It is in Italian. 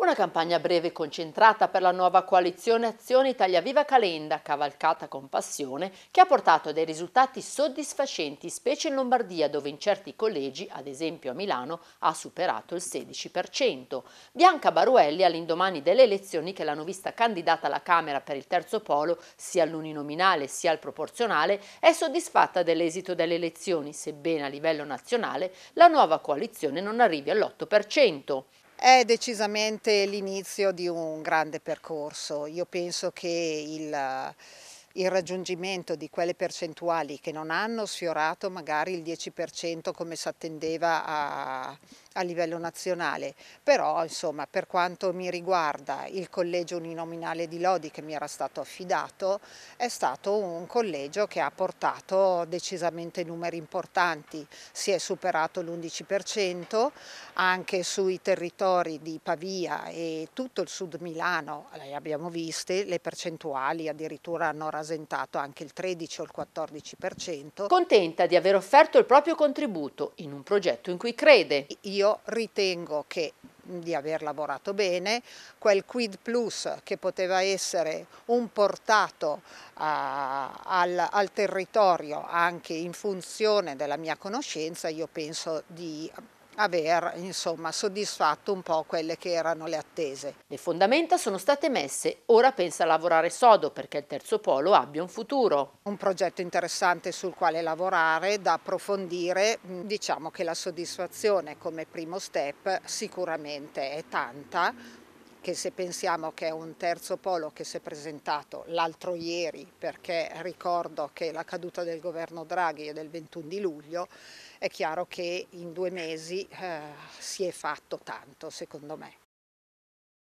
Una campagna breve e concentrata per la nuova coalizione Azione Italia Viva Calenda, cavalcata con passione, che ha portato a dei risultati soddisfacenti, specie in Lombardia, dove in certi collegi, ad esempio a Milano, ha superato il 16%. Bianca Baruelli, all'indomani delle elezioni che l'hanno vista candidata alla Camera per il terzo polo, sia all'uninominale sia al proporzionale, è soddisfatta dell'esito delle elezioni, sebbene a livello nazionale la nuova coalizione non arrivi all'8%. È decisamente l'inizio di un grande percorso. Io penso che il il raggiungimento di quelle percentuali che non hanno sfiorato magari il 10% come si attendeva a, a livello nazionale, però insomma per quanto mi riguarda il collegio uninominale di Lodi che mi era stato affidato è stato un collegio che ha portato decisamente numeri importanti, si è superato l'11% anche sui territori di Pavia e tutto il sud Milano, abbiamo viste, le percentuali addirittura hanno rasato rappresentato anche il 13 o il 14%. Contenta di aver offerto il proprio contributo in un progetto in cui crede. Io ritengo che di aver lavorato bene, quel quid plus che poteva essere un portato a, al, al territorio anche in funzione della mia conoscenza, io penso di aver insomma, soddisfatto un po' quelle che erano le attese. Le fondamenta sono state messe, ora pensa a lavorare sodo perché il terzo polo abbia un futuro. Un progetto interessante sul quale lavorare, da approfondire, mm, diciamo che la soddisfazione come primo step sicuramente è tanta, che se pensiamo che è un terzo polo che si è presentato l'altro ieri, perché ricordo che la caduta del governo Draghi è del 21 di luglio, è chiaro che in due mesi eh, si è fatto tanto, secondo me.